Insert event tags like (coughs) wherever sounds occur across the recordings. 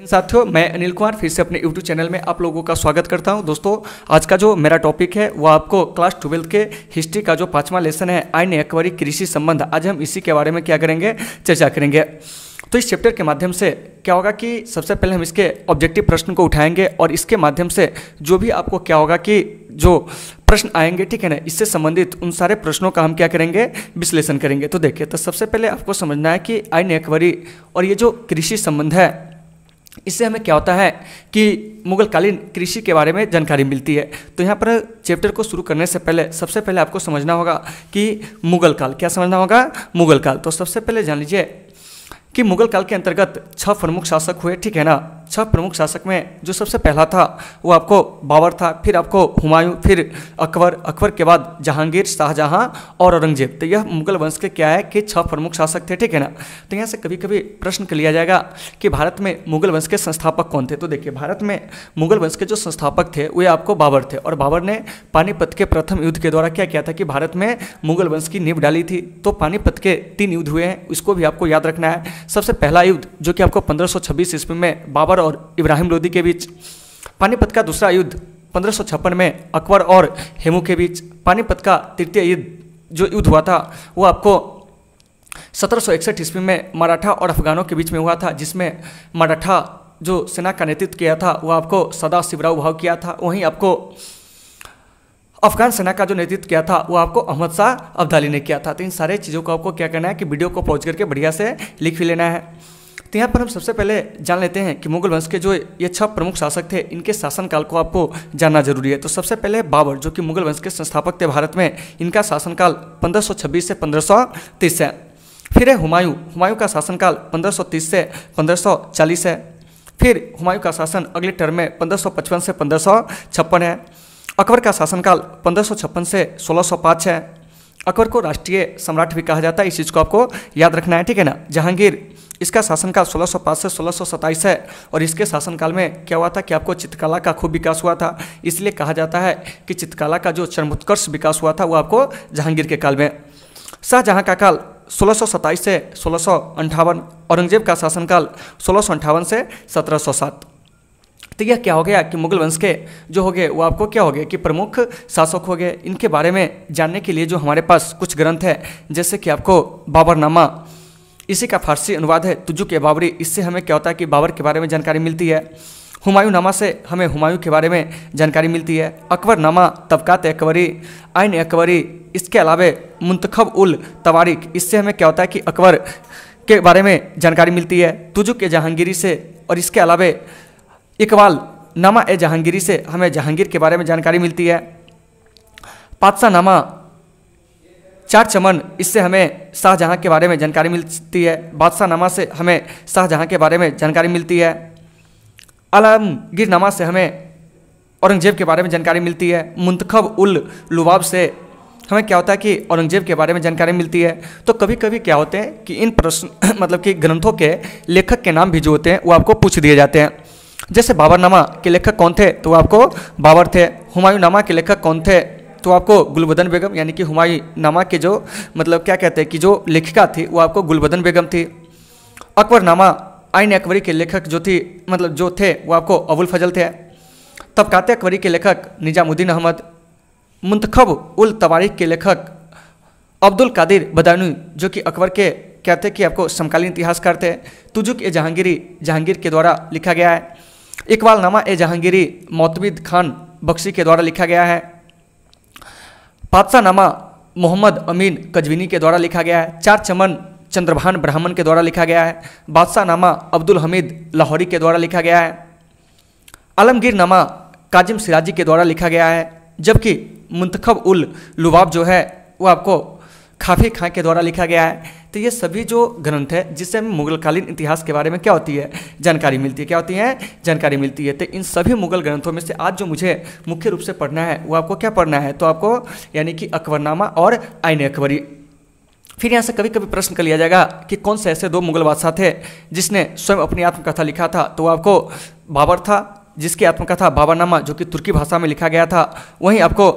इन साथियों मैं अनिल कुमार फिर से अपने YouTube चैनल में आप लोगों का स्वागत करता हूं दोस्तों आज का जो मेरा टॉपिक है वो आपको क्लास ट्वेल्थ के हिस्ट्री का जो पांचवा लेसन है ने एक्वारी कृषि संबंध आज हम इसी के बारे में क्या करेंगे चर्चा करेंगे तो इस चैप्टर के माध्यम से क्या होगा कि सबसे पहले हम इसके ऑब्जेक्टिव प्रश्न को उठाएंगे और इसके माध्यम से जो भी आपको क्या होगा कि जो प्रश्न आएंगे ठीक है ना इससे संबंधित उन सारे प्रश्नों का हम क्या करेंगे विश्लेषण करेंगे तो देखिए तो सबसे पहले आपको समझना है कि आयन एक्वारी और ये जो कृषि संबंध है इससे हमें क्या होता है कि मुगलकालीन कृषि के बारे में जानकारी मिलती है तो यहाँ पर चैप्टर को शुरू करने से पहले सबसे पहले आपको समझना होगा कि मुगल काल क्या समझना होगा मुगल काल तो सबसे पहले जान लीजिए कि मुगल काल के अंतर्गत छह प्रमुख शासक हुए ठीक है ना छह प्रमुख शासक में जो सबसे पहला था वो आपको बाबर था फिर आपको हुमायूं फिर अकबर अकबर के बाद जहांगीर शाहजहां और औरंगजेब तो यह मुगल वंश के क्या है कि छह प्रमुख शासक थे ठीक है ना तो यहाँ से कभी कभी प्रश्न कर लिया जाएगा कि भारत में मुगल वंश के संस्थापक कौन थे तो देखिए भारत में मुगल वंश के जो संस्थापक थे वे आपको बाबर थे और बाबर ने पानीपत के प्रथम युद्ध के द्वारा क्या किया था कि भारत में मुगल वंश की नींव डाली थी तो पानीपत के तीन युद्ध हुए हैं उसको भी आपको याद रखना है सबसे पहला युद्ध जो कि आपको पंद्रह ईस्वी में बाबर अकबर और इब्राहिम लोदी के बीच पानीपत का दूसरा युद्ध पंद्रह में अकबर और हेमू के बीच पानीपत का तृतीय युद्ध जो युद्ध हुआ था वो आपको सत्रह ईस्वी में मराठा और अफगानों के बीच में हुआ था जिसमें मराठा जो सेना का नेतृत्व किया था वो आपको सदा शिवराव भाव किया था वहीं आपको अफगान सेना का जो नेतृत्व किया था वो आपको अहमद शाह अब्दाली ने किया था तो इन सारे चीज़ों को आपको क्या करना है कि वीडियो को पहुँच करके बढ़िया से लिख भी लेना है तो यहाँ पर हम सबसे पहले जान लेते हैं कि मुगल वंश के जो ये छह प्रमुख शासक थे इनके शासनकाल को आपको जानना जरूरी है तो सबसे पहले बाबर जो कि मुगल वंश के संस्थापक थे भारत में इनका शासनकाल 1526 से 1530 है फिर है हुमायूं हुमायूं का शासनकाल 1530 से 1540 है फिर हुमायूं का शासन अगले टर्म में पंद्रह से पंद्रह है अकबर का शासनकाल पंद्रह से सोलह है अकबर को राष्ट्रीय सम्राट भी कहा जाता है इस चीज़ को आपको याद रखना है ठीक है ना जहांगीर इसका शासनकाल पाँच से सोलह है और इसके शासनकाल में क्या हुआ था कि आपको चित्रकला का खूब विकास हुआ था इसलिए कहा जाता है कि चित्रकला का जो चरमोत्कर्ष विकास हुआ था वो आपको जहांगीर के काल में शाहजहाँ का काल सोलह से सोलह सौ औरंगजेब का शासनकाल सोलह से सत्रह तो यह क्या हो गया कि मुगल वंश के जो हो गए वो आपको क्या हो गया कि प्रमुख शासक हो गए इनके बारे में जानने के लिए जो हमारे पास कुछ ग्रंथ है जैसे कि आपको बाबरनामा इसी का फारसी अनुवाद है तुजु के बाबरी इससे हमें क्या होता है कि बाबर के बारे में जानकारी मिलती है हुमायूं नामा से हमें हुमायूं के बारे में जानकारी मिलती है अकबर नामा तबकात अकबरी आयन अकबरी इसके अलावे मुंतखब उल तवारिक इससे हमें क्या होता है कि अकबर के बारे में जानकारी मिलती है तुजुक के जहांगीरी से और इसके अलावे इकबाल नामा ए जहांगीरी से हमें जहांगीर के बारे में जानकारी मिलती है पादशाह नामा चार चमन इससे हमें शाहजहाँ के बारे में जानकारी मिलती है बादशाह नामा से हमें शाहजहाँ के बारे में जानकारी मिलती है नामा से हमें औरंगजेब के बारे में जानकारी मिलती है मुंतखब उल लुबाब से हमें क्या होता है कि औरंगजेब के बारे में जानकारी मिलती है तो कभी कभी क्या होते हैं कि इन प्रश्न (coughs) मतलब कि ग्रंथों के लेखक के नाम भी जो होते हैं वो आपको पूछ दिए जाते हैं जैसे बाबरनामा के लेखक कौन थे तो आपको बाबर थे हुमायूं नामा के लेखक कौन थे तो आपको गुलबदन बेगम यानी कि हुमायूं नामा के जो मतलब क्या कहते हैं कि जो लेखिका थी वो आपको गुलबदन बेगम थी अकबरनामा आइन अकबरी के लेखक जो थी मतलब जो थे वो आपको अबुल फजल थे तबकाते अकबरी के लेखक निजामुद्दीन अहमद मुंतखब उल तवारीख के लेखक अब्दुल कादिर बदानी जो कि अकबर के कहते कि आपको समकालीन इतिहासकार थे तुजुक ए जहांगीरी जहांगीर के द्वारा लिखा गया है इकबालनामा ए जहांगीरी मोतबिद खान बख्शी के द्वारा लिखा गया है पादशाहनामा मोहम्मद अमीन कजविनी के द्वारा लिखा गया है चार चमन चंद्रभान ब्राह्मण के द्वारा लिखा गया है बादशाहनामा अब्दुल हमीद लाहौरी के द्वारा लिखा गया है आलमगीरनामा काजिम सिराजी के द्वारा लिखा गया है जबकि मुंतखब उल लुबाब जो है वो आपको खाफे खां के द्वारा लिखा गया है तो ये सभी जो ग्रंथ है जिससे हमें मुगलकालीन इतिहास के बारे में क्या होती है जानकारी मिलती है क्या होती है जानकारी मिलती है तो इन सभी मुगल ग्रंथों में से आज जो मुझे मुख्य रूप से पढ़ना है वो आपको क्या पढ़ना है तो आपको यानी कि अकबरनामा और आइन अकबरी फिर यहाँ से कभी कभी प्रश्न कर लिया जाएगा कि कौन से ऐसे दो मुगल बादशाह थे जिसने स्वयं अपनी आत्मकथा लिखा था तो आपको बाबर था जिसकी आत्मकथा बाबरनामा जो कि तुर्की भाषा में लिखा गया था वहीं आपको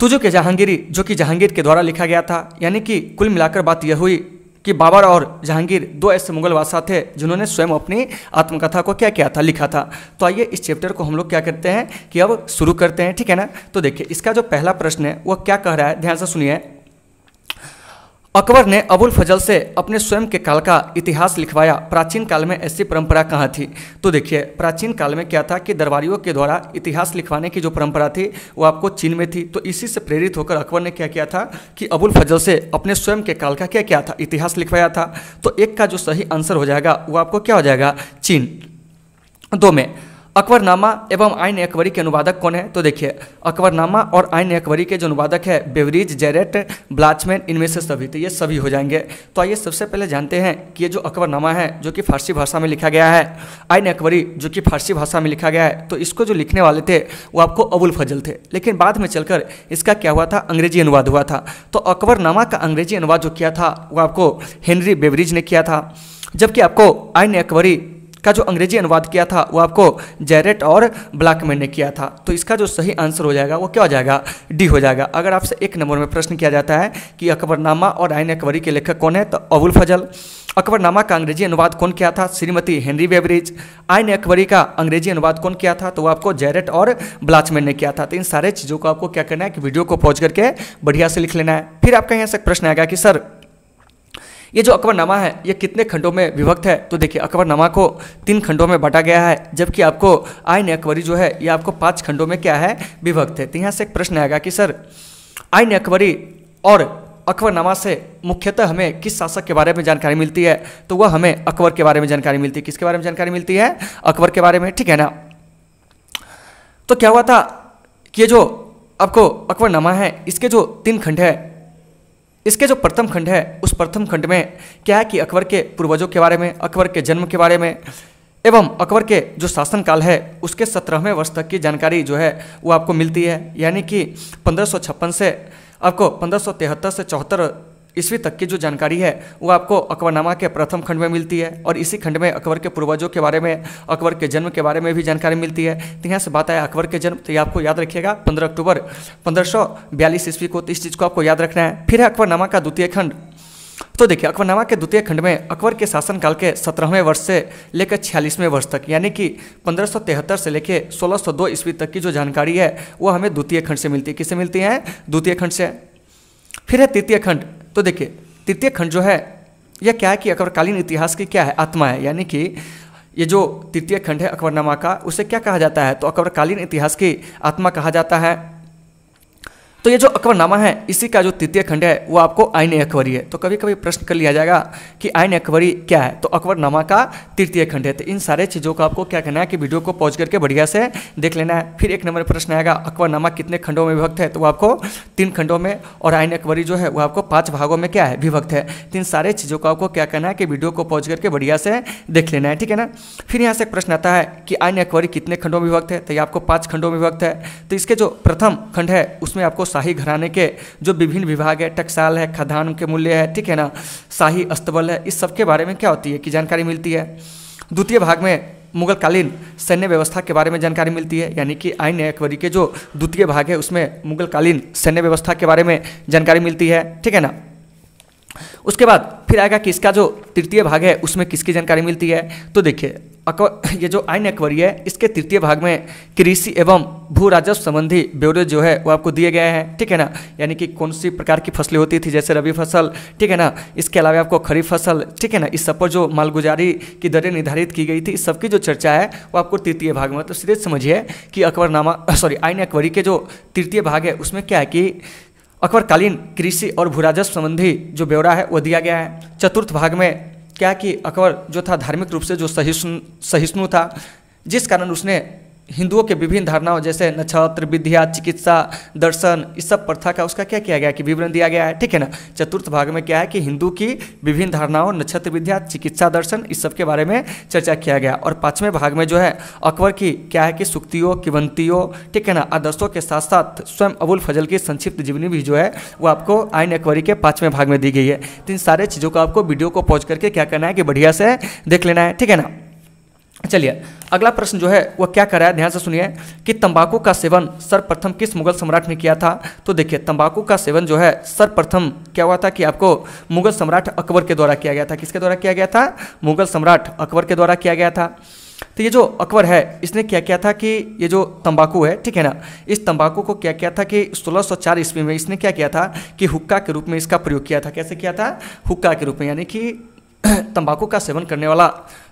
तुझो तो के जहांगीरी जो कि जहांगीर के द्वारा लिखा गया था यानी कि कुल मिलाकर बात यह हुई कि बाबर और जहांगीर दो ऐसे मुगल बादशाह थे जिन्होंने स्वयं अपनी आत्मकथा को क्या किया था लिखा था तो आइए इस चैप्टर को हम लोग क्या करते हैं कि अब शुरू करते हैं ठीक है ना तो देखिए इसका जो पहला प्रश्न है वह क्या कह रहा है ध्यान से सुनिए अकबर ने अबुल फजल से अपने स्वयं के काल का इतिहास लिखवाया प्राचीन काल में ऐसी परंपरा कहाँ थी तो देखिए प्राचीन काल में क्या था कि दरबारियों के द्वारा इतिहास लिखवाने की जो परंपरा थी वो आपको चीन में थी तो इसी से प्रेरित होकर अकबर ने क्या किया था कि अबुल फजल से अपने स्वयं के काल का क्या क्या था इतिहास लिखवाया था तो एक का जो सही आंसर हो जाएगा वो आपको क्या हो जाएगा चीन दो में अकबरनामा एवं आयन अकबरी के अनुवादक कौन है तो देखिए अकबरनामा और आयन अकबरी के जो अनुवादक है बेवरीज जेरेट ब्लाचमैन इनमें से सभी तो ये सभी हो जाएंगे तो आइए सबसे पहले जानते हैं कि ये जो अकबरनामा है जो कि फारसी भाषा में लिखा गया है आयन अकबरी जो कि फारसी भाषा में लिखा गया है तो इसको जो लिखने वाले थे वो आपको अबुल फजल थे लेकिन बाद में चलकर इसका क्या हुआ था अंग्रेजी अनुवाद हुआ था तो अकबरनामा का अंग्रेजी अनुवाद जो किया था वो आपको हेनरी बेवरीज ने किया था जबकि आपको आयन अकबरी का जो अंग्रेजी अनुवाद किया था वो आपको जैरेट और ब्लैकमैन ने किया था तो इसका जो सही आंसर हो जाएगा वो क्या हो जाएगा डी हो जाएगा अगर आपसे एक नंबर में प्रश्न किया जाता है कि अकबरनामा और आयन अकबरी के लेखक कौन है तो अबुल फजल अकबरनामा का अंग्रेजी अनुवाद कौन किया था श्रीमती हेनरी बेवरेज आयन अकबरी का अंग्रेजी अनुवाद कौन किया था तो वो आपको जैरेट और ब्लाचमैन ने किया था तो इन सारे चीज़ों को आपको क्या करना है कि वीडियो को पहुँच करके बढ़िया से लिख लेना है फिर आपका यहाँ से प्रश्न आएगा कि सर ये जो अकबरनामा है ये कितने खंडों में विभक्त है तो देखिए अकबरनामा को तीन खंडों में बांटा गया है जबकि आपको आयन अकबरी जो है ये आपको पाँच खंडों में क्या है विभक्त है तो यहाँ से एक प्रश्न आएगा कि सर आयन अकबरी और अकबरनामा से मुख्यतः हमें किस शासक के बारे में जानकारी मिलती है तो वह हमें अकबर के बारे में जानकारी मिलती है किसके बारे में जानकारी मिलती है अकबर के बारे में ठीक है ना तो क्या हुआ था कि ये जो आपको अकबरनामा है इसके जो तीन खंड है इसके जो प्रथम खंड है उस प्रथम खंड में क्या है कि अकबर के पूर्वजों के बारे में अकबर के जन्म के बारे में एवं अकबर के जो शासनकाल है उसके सत्रहवें वर्ष तक की जानकारी जो है वो आपको मिलती है यानी कि पंद्रह से आपको पंद्रह से चौहत्तर ईस्वी तक की जो जानकारी है वो आपको अकबरनामा के प्रथम खंड में मिलती है और इसी खंड में अकबर के पूर्वजों के बारे में अकबर के जन्म के बारे में भी जानकारी मिलती है तो यहाँ से बात आया अकबर के जन्म तो ये आपको याद रखिएगा पंद्रह अक्टूबर पंद्रह ईस्वी को तो इस चीज़ को आपको याद रखना है फिर है अकबरनामा का द्वितीय खंड तो देखिए अकबरनामा के द्वितीय खंड में अकबर के शासनकाल के सत्रहवें वर्ष से लेकर छियालीसवें वर्ष तक यानी कि 1573 से लेकर 1602 ईस्वी तक की जो जानकारी है वो हमें द्वितीय खंड से मिलती है किससे मिलती है द्वितीय खंड से फिर है तृतीय खंड तो देखिए तृतीय खंड जो है यह क्या है कि अकबरकालीन इतिहास की क्या है आत्मा है यानी कि ये जो तृतीय खंड है अकबरनामा का उसे क्या कहा जाता है तो अकबरकालीन इतिहास की आत्मा कहा जाता है तो ये जो अकबरनामा है इसी का जो तृतीय खंड है वो आपको आयन अकबरी है तो कभी कभी प्रश्न कर लिया जाएगा कि आयन अकबरी क्या है तो अकबरनामा का तृतीय खंड है तो इन सारे चीज़ों का आपको क्या कहना है कि वीडियो को पॉज करके बढ़िया से देख लेना है फिर एक नंबर प्रश्न आएगा अकबरनामा कितने खंडों में विभक्त है तो वो आपको तीन खंडों में और आयन अकबरी जो है वो आपको पाँच भागों में क्या है विभक्त है तो इन सारे चीज़ों को आपको क्या कहना है कि वीडियो को पॉज करके बढ़िया से देख लेना है ठीक है ना फिर यहाँ से एक प्रश्न आता है कि आयन अकबरी कितने खंडों में विभक्त है तो ये आपको पाँच खंडों में विभक्त है तो इसके जो प्रथम खंड है उसमें आपको शाही घराने के जो विभिन्न विभाग है टक्साल है खदान के मूल्य है ठीक है ना शाही अस्तबल है इस सब के बारे में क्या होती है कि जानकारी मिलती है द्वितीय भाग में मुगलकालीन सैन्य व्यवस्था के बारे में जानकारी मिलती है यानी कि आइन अकबरी के जो द्वितीय भाग है उसमें मुगलकालीन सैन्य व्यवस्था के बारे में जानकारी मिलती है ठीक है ना उसके बाद फिर आएगा कि इसका जो तृतीय भाग है उसमें किसकी जानकारी मिलती है तो देखिए ये जो आयन एक्वरी है इसके तृतीय भाग में कृषि एवं भू राजस्व संबंधी ब्यौरे जो है वो आपको दिए गए हैं ठीक है ना यानी कि कौन सी प्रकार की फसलें होती थी जैसे रबी फसल ठीक है ना इसके अलावा आपको खरीफ फसल ठीक है ना इस सब पर जो मालगुजारी की दरें निर्धारित की गई थी इस सबकी जो चर्चा है वो आपको तृतीय भाग में मतलब सीधे समझिए कि अकबरनामा सॉरी आयन एक्वरी के जो तृतीय भाग है उसमें क्या है कि अकबरकालीन कृषि और भू राजस्व संबंधी जो ब्यौरा है वो दिया गया है चतुर्थ भाग में क्या कि अकबर जो था धार्मिक रूप से जो सहिष्णु सहिष्णु था जिस कारण उसने हिंदुओं के विभिन्न धारणाओं जैसे नक्षत्र विद्या चिकित्सा दर्शन इस सब प्रथा का उसका क्या किया गया कि विवरण दिया गया है ठीक है ना चतुर्थ भाग में क्या है कि हिंदू की विभिन्न धारणाओं नक्षत्र विद्या चिकित्सा दर्शन इस सब के बारे में चर्चा किया गया और पाँचवें भाग में जो है अकबर की क्या है कि सुक्तियों किवंतियों ठीक है ना आदर्शों के साथ साथ स्वयं अबुल फजल की संक्षिप्त जीवनी भी जो है वो आपको आइन अकबरी के पाँचवें भाग में दी गई है तो इन सारे चीज़ों को आपको वीडियो को पहुँच करके क्या करना है कि बढ़िया से देख लेना है ठीक है ना चलिए अगला प्रश्न जो है वह क्या कराया ध्यान से सुनिए कि तंबाकू का सेवन सर्वप्रथम किस मुगल सम्राट ने किया था तो देखिए तंबाकू का सेवन जो है सर्वप्रथम क्या हुआ था कि आपको मुगल सम्राट अकबर के द्वारा किया गया था किसके द्वारा किया गया था मुगल सम्राट अकबर के द्वारा किया गया था तो ये जो अकबर है इसने क्या किया था कि ये जो तंबाकू है ठीक है ना इस तंबाकू को क्या किया था कि 1604 ईस्वी में इसने क्या किया था कि हुक्का के रूप में इसका प्रयोग किया था कैसे किया था हुक्का के रूप में यानी कि (clears throat) तंबाकू का सेवन करने वाला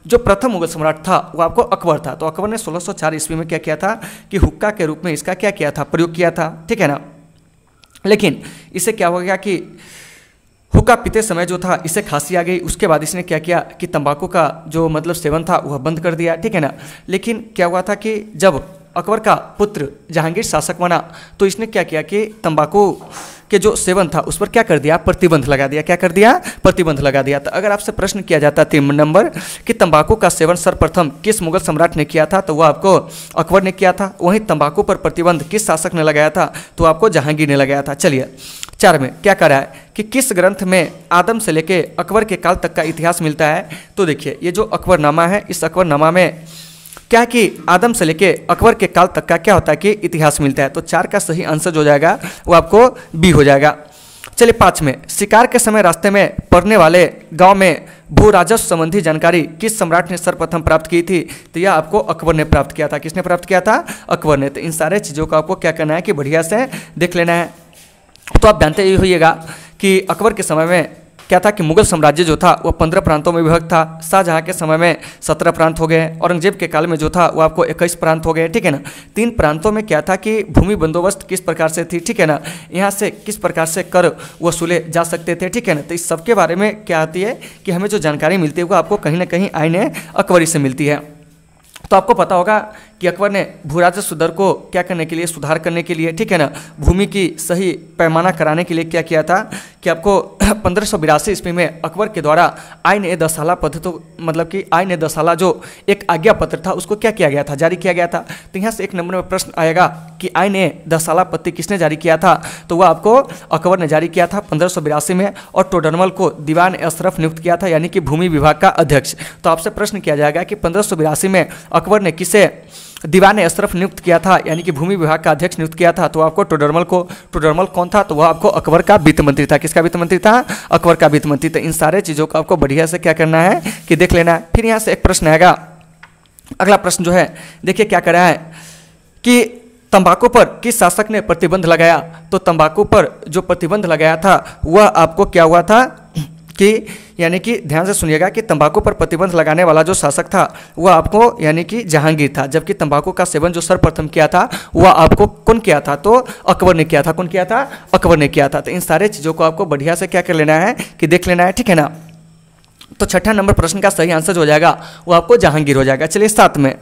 जो प्रथम मुगल सम्राट था वो आपको अकबर था तो अकबर ने 1604 ईस्वी में क्या किया था कि हुक्का के रूप में इसका क्या किया था प्रयोग किया था ठीक है ना लेकिन इसे क्या हो गया कि हुक्का पीते समय जो था इसे खांसी आ गई उसके बाद इसने क्या किया कि तंबाकू का जो मतलब सेवन था वह बंद कर दिया ठीक है ना लेकिन क्या हुआ था कि जब अकबर का पुत्र जहांगीर शासक बना तो इसने क्या किया कि तंबाकू के जो सेवन था उस पर क्या कर दिया प्रतिबंध लगा दिया क्या कर दिया प्रतिबंध लगा दिया तो अगर आपसे प्रश्न किया जाता तीन नंबर कि तंबाकू का सेवन सर्वप्रथम किस मुगल सम्राट ने किया था तो वह आपको अकबर ने किया था वहीं तंबाकू पर प्रतिबंध किस शासक ने लगाया था तो आपको जहांगीर ने लगाया था चलिए चार में क्या करा है कि किस ग्रंथ में आदम से लेके अकबर के काल तक का इतिहास मिलता है तो देखिए ये जो अकबरनामा है इस अकबरनामा में क्या कि आदम से लेके अकबर के काल तक का क्या होता है कि इतिहास मिलता है तो चार का सही आंसर जो हो जाएगा वो आपको बी हो जाएगा चलिए पाँच में शिकार के समय रास्ते में पड़ने वाले गांव में भू राजस्व संबंधी जानकारी किस सम्राट ने सर्वप्रथम प्राप्त की थी तो यह आपको अकबर ने प्राप्त किया था किसने प्राप्त किया था अकबर ने तो इन सारे चीज़ों को आपको क्या करना है कि बढ़िया से देख लेना है तो आप जानते ही होइएगा कि अकबर के समय में क्या था कि मुगल साम्राज्य जो था वह पंद्रह प्रांतों में विभक्त था शाहजहाँ के समय में सत्रह प्रांत हो गए औरंगजेब के काल में जो था वो आपको इक्कीस प्रांत हो गए ठीक है ना तीन प्रांतों में क्या था कि भूमि बंदोबस्त किस प्रकार से थी ठीक है ना यहाँ से किस प्रकार से कर वसूले जा सकते थे ठीक है ना तो इस सबके बारे में क्या आती है कि हमें जो जानकारी मिलती है वो आपको कहीं ना कहीं आईने अकबरी से मिलती है तो आपको पता होगा कि अकबर ने राज्य सुधर को क्या करने के लिए सुधार करने के लिए ठीक है ना भूमि की सही पैमाना कराने के लिए क्या किया था कि आपको (clears throat) पंद्रह सौ बिरासी ईस्वी में अकबर के द्वारा आइन ए दशाला पत्र तो मतलब कि आइन ए दशाला जो एक आज्ञा पत्र था उसको क्या किया गया था जारी किया गया था तो यहाँ से एक नंबर में प्रश्न आएगा कि आइन ए दशाला पत्र किसने जारी किया था तो वह आपको अकबर ने जारी किया था पंद्रह में और टोडरमल को दीवान अशरफ नियुक्त किया था यानी कि भूमि विभाग का अध्यक्ष तो आपसे प्रश्न किया जाएगा कि पंद्रह में अकबर ने किसे दीवान अशरफ नियुक्त किया था यानी कि भूमि विभाग का अध्यक्ष नियुक्त किया था तो आपको टोडरमल को टोडरमल कौन था तो वह आपको अकबर का वित्त मंत्री था किसका वित्त मंत्री था अकबर का वित्त मंत्री तो इन सारे चीज़ों को आपको बढ़िया से क्या करना है कि देख लेना है फिर यहाँ से एक प्रश्न आएगा अगला प्रश्न जो है देखिए क्या करा है कि तंबाकू पर किस शासक ने प्रतिबंध लगाया तो तंबाकू पर जो प्रतिबंध लगाया था वह आपको क्या हुआ था कि यानी कि ध्यान से सुनिएगा कि तंबाकू पर प्रतिबंध लगाने वाला जो शासक था वह आपको यानी कि जहांगीर था जबकि तंबाकू का सेवन जो सर्वप्रथम किया था वह आपको कौन किया था तो अकबर ने किया था कौन किया था अकबर ने किया था तो इन सारे चीज़ों को आपको बढ़िया से क्या कर लेना है कि देख लेना है ठीक है ना तो छठा नंबर प्रश्न का सही आंसर जो हो जाएगा वो आपको जहांगीर हो जाएगा चलिए सात में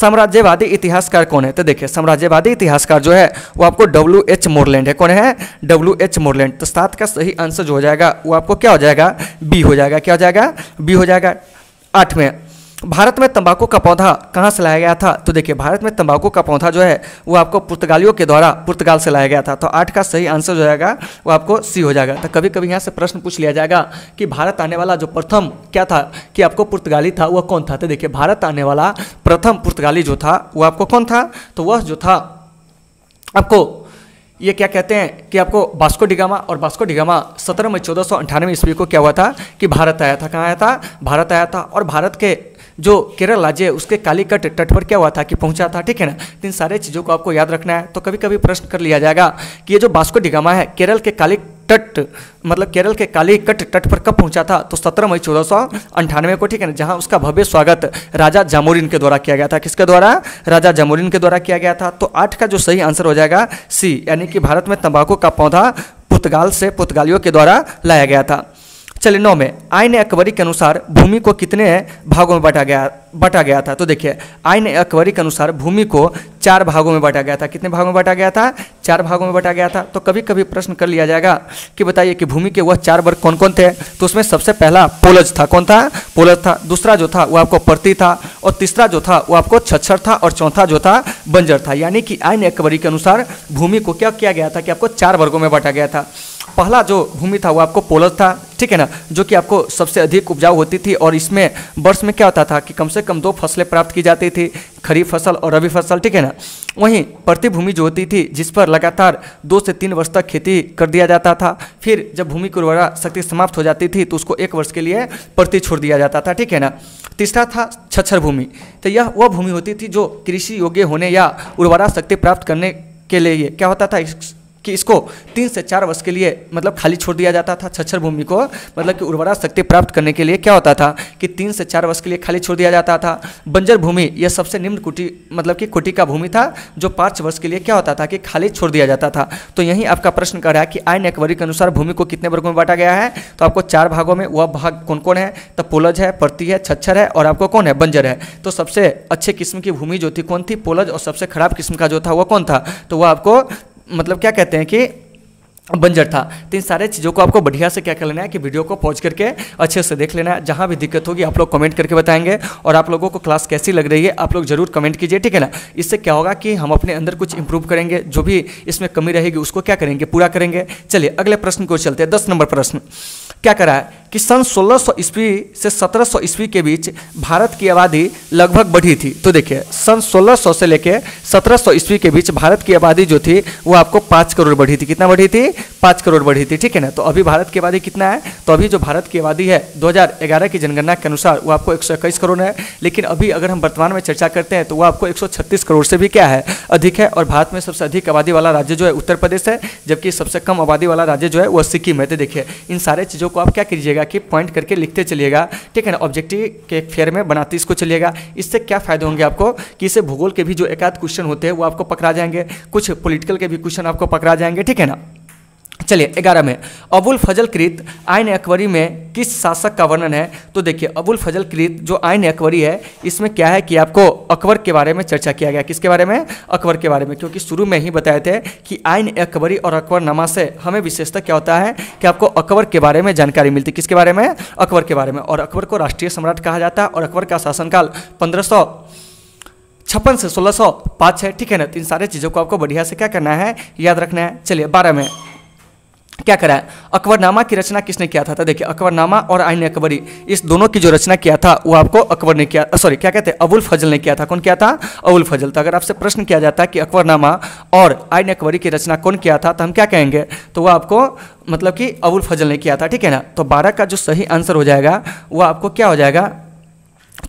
साम्राज्यवादी इतिहासकार कौन है तो देखिए साम्राज्यवादी इतिहासकार जो है वो आपको डब्ल्यू एच मोरलैंड है कौन है डब्ल्यू एच मोरलैंड तो सात का सही आंसर जो हो जाएगा वो आपको क्या हो जाएगा बी हो जाएगा क्या हो जाएगा बी हो जाएगा आठ में भारत में तंबाकू का पौधा कहाँ से लाया गया था तो देखिए भारत में तंबाकू का पौधा जो है वो आपको पुर्तगालियों के द्वारा पुर्तगाल से लाया गया था तो आठ का सही आंसर जो जाएगा वो आपको सी हो जाएगा तो कभी कभी यहाँ से प्रश्न पूछ लिया जाएगा कि भारत आने वाला जो प्रथम क्या था कि आपको पुर्तगाली था वह कौन था तो देखिए भारत आने वाला प्रथम पुर्तगाली जो था वो आपको कौन था तो वह जो था आपको ये क्या कहते हैं कि आपको बास्को डिगामा और बास्को डिगामा सत्रह मई चौदह सौ अंठानवे ईस्वी को क्या हुआ था कि भारत आया था कहाँ आया था भारत आया था और भारत के जो केरल राज्य है उसके कालीकट तट पर क्या हुआ था कि पहुंचा था ठीक है ना इन सारे चीज़ों को आपको याद रखना है तो कभी कभी प्रश्न कर लिया जाएगा कि ये जो बास्को डिगामा है केरल के काली तट मतलब केरल के कालीकट तट पर कब पहुंचा था तो 17 मई चौदह सौ अंठानवे को ठीक है ना जहां उसका भव्य स्वागत राजा जामोरिन के द्वारा किया गया था किसके द्वारा राजा जामोरिन के द्वारा किया गया था तो आठ का जो सही आंसर हो जाएगा सी यानी कि भारत में तंबाकू का पौधा पुर्तगाल से पुर्तगालियों के द्वारा लाया गया था चलनों में आयन अकबरी के अनुसार भूमि को कितने भागों में बांटा गया बांटा गया था तो देखिए आयन अकबरी के अनुसार भूमि को चार भागों में बांटा गया था कितने भागों में बांटा गया था चार भागों में बांटा गया था तो कभी कभी प्रश्न कर लिया जाएगा कि बताइए कि भूमि के वह चार वर्ग कौन कौन थे तो उसमें सबसे पहला पोलज था कौन था पोलज था दूसरा जो था वो आपको प्रति था और तीसरा जो था वो आपको छच्छर था और चौथा जो था बंजर था यानी कि आयन अकबरी के अनुसार भूमि को क्या किया गया था कि आपको चार वर्गों में बांटा गया था पहला जो भूमि था वो आपको पोलर था ठीक है ना जो कि आपको सबसे अधिक उपजाऊ होती थी और इसमें वर्ष में क्या होता था कि कम से कम दो फसलें प्राप्त की जाती थी खरीफ फसल और रबी फसल ठीक है ना वहीं भूमि जो होती थी जिस पर लगातार दो से तीन वर्ष तक खेती कर दिया जाता था फिर जब भूमि की उर्वरा शक्ति समाप्त हो जाती थी तो उसको एक वर्ष के लिए प्रति छोड़ दिया जाता था ठीक है ना तीसरा था छच्छर भूमि तो यह वह भूमि होती थी जो कृषि योग्य होने या उर्वरा शक्ति प्राप्त करने के लिए क्या होता था कि इसको तीन से चार वर्ष के लिए मतलब खाली छोड़ दिया जाता था छक्षर भूमि को मतलब कि उर्वरा शक्ति प्राप्त करने के लिए क्या होता था कि तीन से चार वर्ष के लिए खाली छोड़ दिया जाता था बंजर भूमि यह सबसे निम्न कुटी मतलब कि कुटी का भूमि था जो पाँच वर्ष के लिए क्या होता था कि खाली छोड़ दिया जाता था तो यहीं आपका प्रश्न कर रहा है कि आय नेकवरी के अनुसार भूमि को कितने वर्गों में बांटा गया है तो आपको चार भागों में वह भाग कौन कौन है तो पोलज है परती है छच्छर है और आपको कौन है बंजर है तो सबसे अच्छे किस्म की भूमि जो थी कौन थी पोलज और सबसे खराब किस्म का जो था वह कौन था तो वह आपको मतलब क्या कहते हैं कि बंजर था तो इन सारे चीज़ों को आपको बढ़िया से क्या कर लेना है कि वीडियो को पॉज करके अच्छे से देख लेना है जहाँ भी दिक्कत होगी आप लोग कमेंट करके बताएंगे और आप लोगों को क्लास कैसी लग रही है आप लोग जरूर कमेंट कीजिए ठीक है ना इससे क्या होगा कि हम अपने अंदर कुछ इंप्रूव करेंगे जो भी इसमें कमी रहेगी उसको क्या करेंगे पूरा करेंगे चलिए अगले प्रश्न को चलते हैं दस नंबर प्रश्न क्या करा है कि सन 1600 सौ ईस्वी से 1700 सौ ईस्वी के बीच भारत की आबादी लगभग बढ़ी थी तो देखिए सन 1600 से लेकर 1700 सौ ईस्वी के बीच भारत की आबादी जो थी वो आपको पाँच करोड़ बढ़ी थी कितना बढ़ी थी पाँच करोड़ बढ़ी थी ठीक है ना तो अभी भारत की आबादी कितना है तो अभी जो भारत की आबादी है दो की जनगणना के अनुसार वो आपको एक करोड़ है लेकिन अभी अगर हम वर्तमान में चर्चा करते हैं तो वो आपको एक करोड़ से भी क्या है अधिक है और भारत में सबसे अधिक आबादी वाला राज्य जो है उत्तर प्रदेश है जबकि सबसे कम आबादी वाला राज्य जो है वह सिक्किम है तो देखिए इन सारे चीज़ों चीज़ों को आप क्या कीजिएगा कि पॉइंट करके लिखते चलिएगा ठीक है ना ऑब्जेक्टिव के फेयर में बनाते इसको चलिएगा इससे क्या फ़ायदे होंगे आपको कि इससे भूगोल के भी जो एकाध क्वेश्चन होते हैं वो आपको पकड़ा जाएंगे कुछ पोलिटिकल के भी क्वेश्चन आपको पकड़ा जाएंगे ठीक है ना चलिए ग्यारह में अबुल फजल कृत आयन अकबरी में किस शासक का वर्णन है तो देखिए अबुल फजल कृत जो आयन अकबरी है इसमें क्या है कि आपको अकबर के बारे में चर्चा किया गया किसके बारे में अकबर के बारे में क्योंकि शुरू में ही बताए थे कि आयन अकबरी और अकबर नमा से हमें विशेषता क्या होता है कि आपको अकबर के बारे में जानकारी मिलती किसके बारे में अकबर के बारे में और अकबर को राष्ट्रीय सम्राट कहा जाता है और अकबर का शासनकाल पंद्रह छप्पन से सोलह सौ पाँच है ठीक है ना तो इन सारे चीज़ों को आपको बढ़िया से क्या करना है याद रखना है चलिए बारह में तो क्या करा अकबरनामा की रचना किसने किया था तो देखिए अकबरनामा और आइन अकबरी इस दोनों की जो रचना किया था वो आपको अकबर ने किया सॉरी क्या कहते हैं अबुल फजल ने किया था कौन किया था अबुल फजल तो अगर आपसे प्रश्न किया जाता है कि अकबरनामा और आइन अकबरी की रचना कौन किया था तो हम क्या कहेंगे तो वह आपको मतलब कि अबुल फजल ने किया था ठीक है ना तो बारह का जो सही आंसर हो जाएगा वह आपको क्या हो जाएगा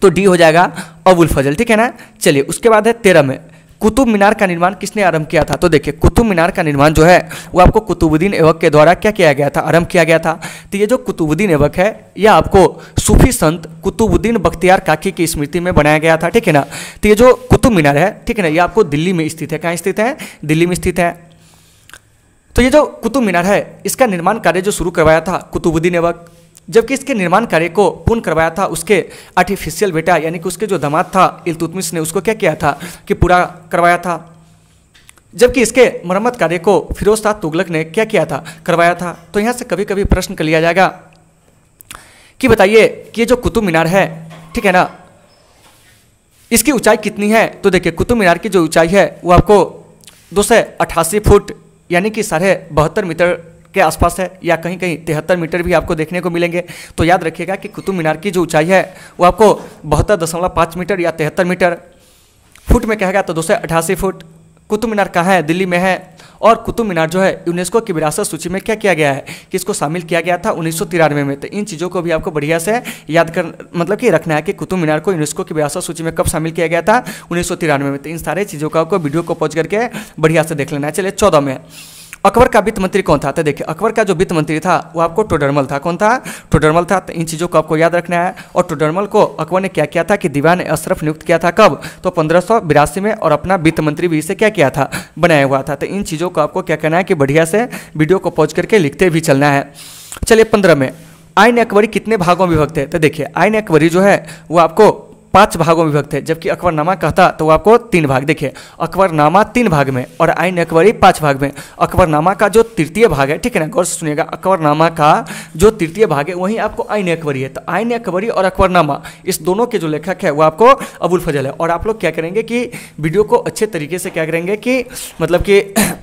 तो डी हो जाएगा अबुल फजल ठीक है ना चलिए उसके बाद है तेरह में कुतुब मीनार का निर्माण किसने आरंभ किया था तो देखिए कुतुब मीनार का निर्माण जो है वो आपको कुतुबुद्दीन एवक के द्वारा क्या किया गया था आरंभ किया गया था तो ये जो कुतुबुद्दीन एवक है यह आपको सूफी संत कुतुबुद्दीन बख्तियार काकी की स्मृति में बनाया गया था ठीक है ना तो ये जो कुतुब मीनार है ठीक है ना ये आपको दिल्ली में स्थित है कहाँ स्थित है दिल्ली में स्थित है तो ये जो कुतुब मीनार है इसका निर्माण कार्य जो शुरू करवाया था कुतुबुद्दीन एवक जबकि इसके निर्माण कार्य को पूर्ण करवाया था उसके आर्टिफिशियल बेटा यानी कि उसके जो दामाद था इलतुतमिश ने उसको क्या किया था कि पूरा करवाया था जबकि इसके मरम्मत कार्य को फिरोज शाह तुगलक ने क्या किया था करवाया था तो यहाँ से कभी कभी प्रश्न कर लिया जाएगा कि बताइए कि ये जो कुतुब मीनार है ठीक है ना इसकी ऊंचाई कितनी है तो देखिए कुतुब मीनार की जो ऊंचाई है वो आपको दो फुट यानी कि साढ़े बहत्तर मीटर के आसपास है या कहीं कहीं तिहत्तर मीटर भी आपको देखने को मिलेंगे तो याद रखिएगा कि कुतुब मीनार की जो ऊंचाई है वो आपको बहत्तर दशमलव पाँच मीटर या तिहत्तर मीटर फुट में कहेगा तो दो सौ अठासी फुट कुतुब मीनार कहाँ है दिल्ली में है और कुतुब मीनार जो है यूनेस्को की विरासत सूची में क्या किया गया है कि इसको शामिल किया गया था उन्नीस में तो इन चीज़ों को भी आपको बढ़िया से याद कर मतलब कि रखना है कि कुतुब मीनार को यूनेस्को की विरासत सूची में कब शामिल किया गया था उन्नीस में तो इन सारे चीज़ों का आपको वीडियो को पहुँच करके बढ़िया से देख लेना है चलिए चौदह में अकबर का वित्त मंत्री कौन था तो देखिए अकबर का जो वित्त मंत्री था वो आपको टोडरमल था कौन था टोडरमल था तो इन चीज़ों को आपको याद रखना है और टोडरमल को अकबर ने क्या किया था कि दीवान अशरफ नियुक्त किया था कब तो पंद्रह में और अपना वित्त मंत्री भी इसे क्या किया था बनाया हुआ था तो इन चीज़ों को आपको क्या कहना है कि बढ़िया से वीडियो को पहुँच करके लिखते भी चलना है चलिए पंद्रह में आयन अकबरी कितने भागों में विभक्त है तो देखिए आयन अकबरी जो है वो आपको पांच भागों में विभक्त है जबकि अकबरनामा कहता तो वो आपको तीन भाग देखिए अकबरनामा तीन भाग में और आइन अकबरी पांच भाग में अकबरनामा का जो तृतीय भाग है ठीक है ना गौर से सुनिएगा अकबरनामा का जो तृतीय भाग है वहीं आपको आइन अकबरी है तो आइन अकबरी और अकबरनामा इस दोनों के जो लेखक है वो आपको अबुल फजल है और आप लोग क्या करेंगे कि वीडियो को अच्छे तरीके से क्या करेंगे कि मतलब कि (clears throat)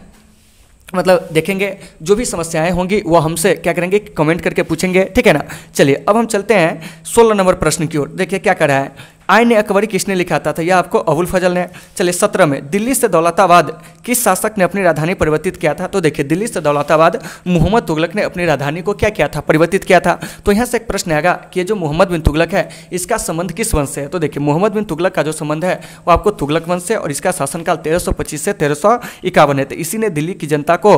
मतलब देखेंगे जो भी समस्याएं होंगी वो हमसे क्या करेंगे कमेंट करके पूछेंगे ठीक है ना चलिए अब हम चलते हैं सोलह नंबर प्रश्न की ओर देखिए क्या कर रहा है आयन अकबरी किसने लिखा था तो यह आपको अबुल फजल ने चले सत्रह में दिल्ली से दौलताबाद किस शासक ने अपनी राजधानी परिवर्तित किया था तो देखिए दिल्ली से दौलताबाद मोहम्मद तुगलक ने अपनी राजधानी को क्या किया था परिवर्तित किया था तो यहाँ से एक प्रश्न आएगा कि जो मोहम्मद बिन तुगलक है इसका संबंध किस वंश से है तो देखिए मोहम्मद बिन तुगलक का जो संबंध है वो आपको तुगलक वंश से और इसका शासनकाल तेरह से तेरह है तो इसी ने दिल्ली की जनता को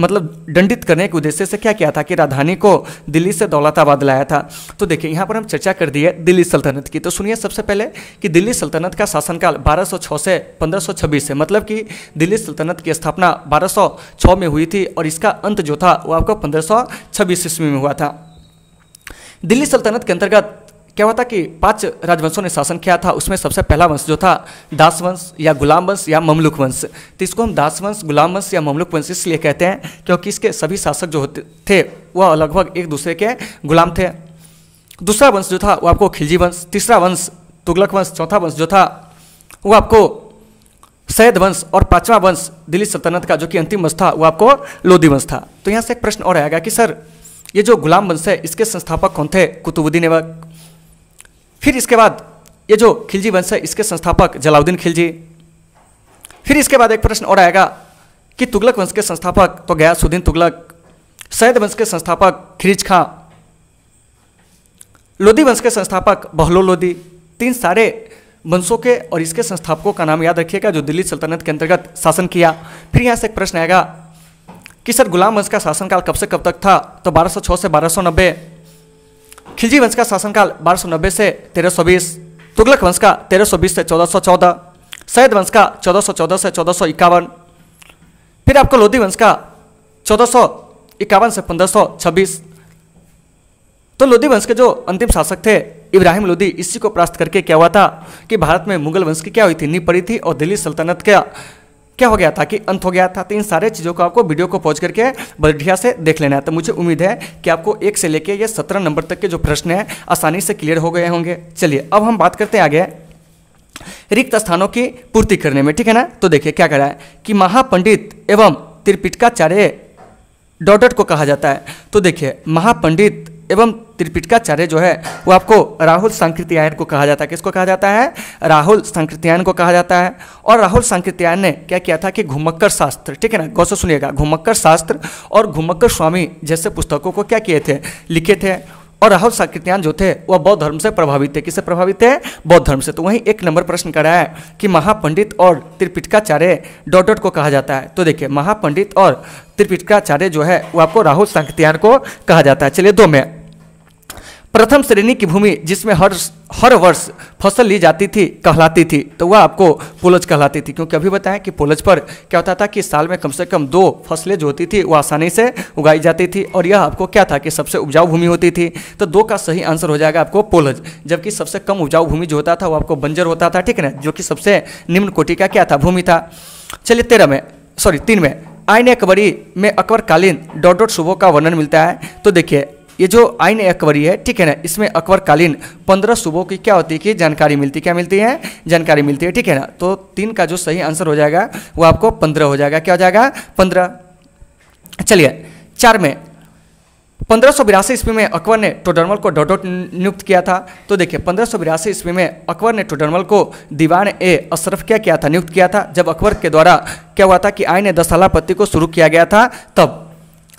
मतलब दंडित करने के उद्देश्य से क्या किया था कि राजधानी को दिल्ली से दौलताबाद लाया था तो देखिए यहाँ पर हम चर्चा कर दी है दिल्ली सल्तनत की तो सुनिए सबसे पहले कि दिल्ली सल्तनत का शासनकाल 1206 से 1526 से मतलब कि दिल्ली सल्तनत की स्थापना 1206 में हुई थी और इसका अंत जो था वो आपको 1526 ईस्वी में हुआ था दिल्ली सल्तनत के अंतर्गत क्या हुआ था कि पांच राजवंशों ने शासन किया था उसमें सबसे पहला वंश जो था दास वंश या गुलाम वंश या ममलुक वंश तो इसको हम दास वंश गुलाम वंश या ममलुक वंश इसलिए कहते हैं क्योंकि इसके सभी शासक जो होते थे वह लगभग एक दूसरे के गुलाम थे दूसरा वंश जो था वो आपको खिलजी वंश तीसरा वंश तुगलक वंश चौथा वंश जो था वो आपको सैद वंश और पांचवा वंश दिल्ली सल्तनत का जो कि अंतिम वंश था वो आपको लोधी वंश था तो यहाँ से एक प्रश्न और आएगा कि सर ये जो गुलाम वंश है इसके संस्थापक कौन थे कुतुबुद्दीन एवक फिर इसके बाद ये जो खिलजी वंश है इसके संस्थापक जलाउद्दीन खिलजी फिर इसके बाद एक प्रश्न और आएगा कि तुगलक वंश के संस्थापक तो गयासुद्दीन तुगलक सैद वंश के संस्थापक खिरिज खां लोधी वंश के संस्थापक बहलो लोधी तीन सारे वंशों के और इसके संस्थापकों का नाम याद रखिएगा जो दिल्ली सल्तनत के अंतर्गत शासन किया फिर यहाँ से एक प्रश्न आएगा कि सर गुलाम वंश का शासनकाल कब से कब तक था तो 1206 से 1290 खिलजी वंश का शासनकाल 1290 से 1320 तुगलक वंश का 1320 से 1414 सैयद वंश का 1414 से चौदह फिर आपको लोधी वंश का चौदह से पंद्रह तो लोधी वंश के जो अंतिम शासक थे इब्राहिम लोदी इसी को प्रास्त करके क्या हुआ था कि भारत में मुगल वंश की क्या हुई थी नींव पड़ी थी और दिल्ली सल्तनत क्या क्या हो गया था कि अंत हो गया था तो इन सारे चीज़ों को आपको वीडियो को पहुंच करके बढ़िया से देख लेना है तो मुझे उम्मीद है कि आपको एक से लेकर ये सत्रह नंबर तक के जो प्रश्न हैं आसानी से क्लियर हो गए होंगे चलिए अब हम बात करते हैं आगे रिक्त स्थानों की पूर्ति करने में ठीक है ना तो देखिए क्या करा है कि महापंडित एवं त्रिपिटकाचार्य डॉट को कहा जाता है तो देखिए महापंडित एवं चार्य जो है वो आपको राहुल सांकृत्यायन को कहा जाता है किसको कहा जाता है राहुल सांकृत्यायन को कहा जाता है और राहुल सांकृत्यायन ने क्या किया था कि घुमक्कर शास्त्र ठीक है ना गौ से सुनिएगा घुमक्कर शास्त्र और घुमक्कर स्वामी जैसे पुस्तकों को क्या किए थे लिखे थे और राहुल सांकृत्यायन जो थे वह बौद्ध धर्म से प्रभावित थे किससे प्रभावित थे बौद्ध धर्म से तो वहीं एक नंबर प्रश्न करा है कि महापंडित और त्रिपिटकाचार्य डॉट डॉट को कहा जाता है तो देखिए महापंडित और त्रिपिटकाचार्य जो है वो आपको राहुल सांख्यान को कहा जाता है चलिए दो में प्रथम श्रेणी की भूमि जिसमें हर हर वर्ष फसल ली जाती थी कहलाती थी तो वह आपको पोलज कहलाती थी क्योंकि अभी बताएं कि पोलज पर क्या होता था कि साल में कम से कम दो फसलें जो होती थी वो आसानी से उगाई जाती थी और यह आपको क्या था कि सबसे उपजाऊ भूमि होती थी तो दो का सही आंसर हो जाएगा आपको पोलज जबकि सबसे कम उपजाऊ भूमि जो होता था वो आपको बंजर होता था ठीक है ना जो कि सबसे निम्न कोटि का क्या था भूमि था चलिए तेरह में सॉरी तीन में आयन अकबरी में अकबर कालीन डॉट डॉट सुबह का वर्णन मिलता है तो देखिए ये जो आयन अकबरी है ठीक है ना इसमें अकबर कालीन पंद्रह सुबह की क्या होती है कि जानकारी मिलती क्या मिलती है जानकारी मिलती है ठीक है ना तो तीन का जो सही आंसर हो जाएगा वो आपको पंद्रह हो जाएगा क्या हो जाएगा पंद्रह चलिए चार में पंद्रह सौ बिरासी ईस्वी में अकबर ने टोडरमल को डोडोट नियुक्त किया था तो देखिए पंद्रह सौ बिरासी ईस्वी में अकबर ने टोडरमल को दीवान ए अशरफ क्या किया था नियुक्त किया था जब अकबर के द्वारा क्या हुआ था कि आइन दसाला पत्ती को शुरू किया गया था तब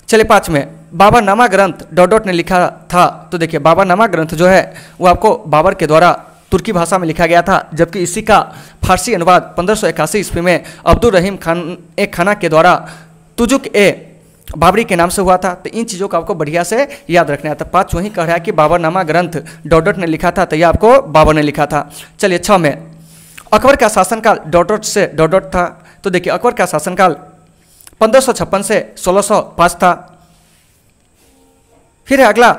चले पाँच में बाबा नामा ग्रंथ डोडोट ने लिखा था तो देखिए बाबा नामा ग्रंथ जो है वो आपको बाबर के द्वारा तुर्की भाषा में लिखा गया था जबकि इसी का फारसी अनुवाद पंद्रह ईस्वी में अब्दुल रहीम खान ए खाना के द्वारा तुजुक ए बाबरी के नाम से हुआ था तो इन चीज़ों को आपको बढ़िया से याद रखना है तो पाँच वहीं कह रहा है कि बाबरनामा ग्रंथ डॉडट ने लिखा था तो यह आपको बाबर ने लिखा था चलिए छः में अकबर का शासनकाल डॉडट से डॉडट था तो देखिए अकबर का शासनकाल पंद्रह से सोलह था फिर है अगला